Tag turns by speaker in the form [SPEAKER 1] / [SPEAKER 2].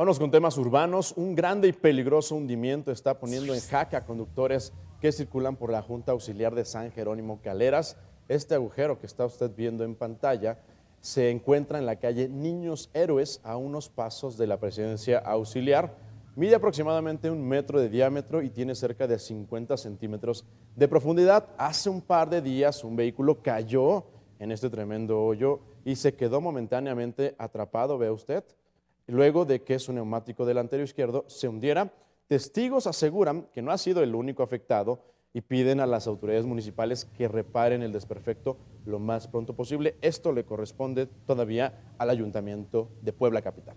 [SPEAKER 1] Vamos con temas urbanos. Un grande y peligroso hundimiento está poniendo en jaque a conductores que circulan por la Junta Auxiliar de San Jerónimo Caleras. Este agujero que está usted viendo en pantalla se encuentra en la calle Niños Héroes, a unos pasos de la presidencia auxiliar. Mide aproximadamente un metro de diámetro y tiene cerca de 50 centímetros de profundidad. Hace un par de días un vehículo cayó en este tremendo hoyo y se quedó momentáneamente atrapado, vea usted luego de que su neumático delantero izquierdo se hundiera. Testigos aseguran que no ha sido el único afectado y piden a las autoridades municipales que reparen el desperfecto lo más pronto posible. Esto le corresponde todavía al Ayuntamiento de Puebla Capital.